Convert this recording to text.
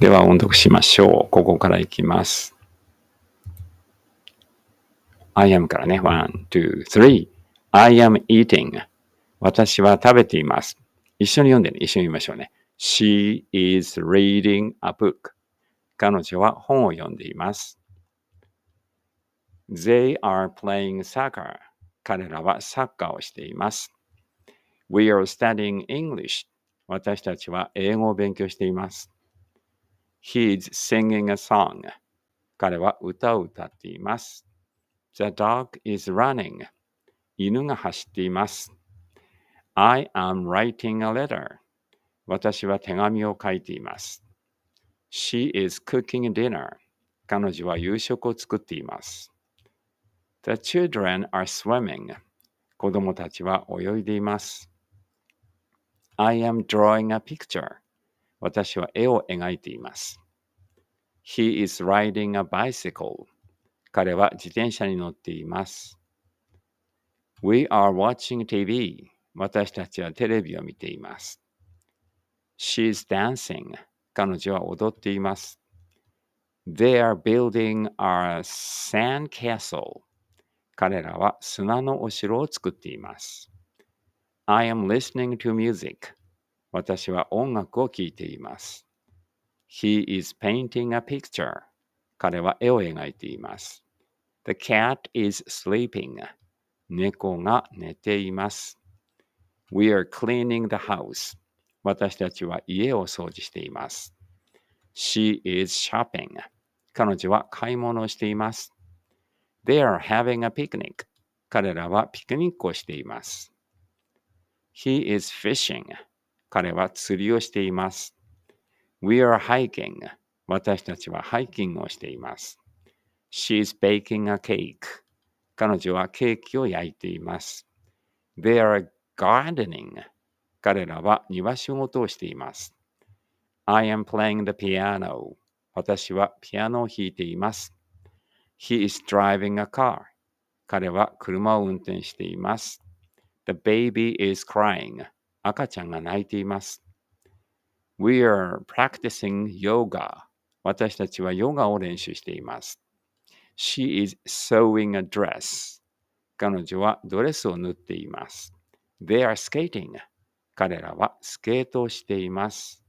では音読しましょう。ここからいきます。I am からね。one, two, three. I am eating. 私は食べています。一緒に読んでね。一緒に言いましょうね。She is reading a book. 彼女は本を読んでいます。They are playing soccer. 彼らはサッカーをしています。We are studying English. 私たちは英語を勉強しています。He's singing a song. 彼は歌を歌っています。The dog is running. 犬が走っています。I am writing a letter. 私は手紙を書いています。She is cooking dinner. 彼女は夕食を作っています。The children are swimming. 子供たちは泳いでいます。I am drawing a picture. 私は絵を描いています。He is riding a bicycle. 彼は自転車に乗っています。We are watching TV. 私たちはテレビを見ています。She is dancing. 彼女は踊っています。They are building a sand castle. 彼らは砂のお城を作っています。I am listening to music. 私は音楽を聴いています。He is painting a picture. 彼は絵を描いています。The cat is sleeping. 猫が寝ています。We are cleaning the house. 私たちは家を掃除しています。She is shopping. 彼女は買い物をしています。They are having a picnic. 彼らはピクニックをしています。He is fishing. 彼は釣りをしています。We are hiking. 私たちはハイキングをしています。She's baking a cake. 彼女はケーキを焼いています。They are gardening. 彼らは庭仕事をしています。I am playing the piano. 私はピアノを弾いています。He is driving a car. 彼は車を運転しています。The baby is crying. 赤ちゃんが泣いています。We are practicing yoga. 私たちはヨガを練習しています。She is sewing a dress. 彼女はドレスを縫っています。They are skating. 彼らはスケートをしています。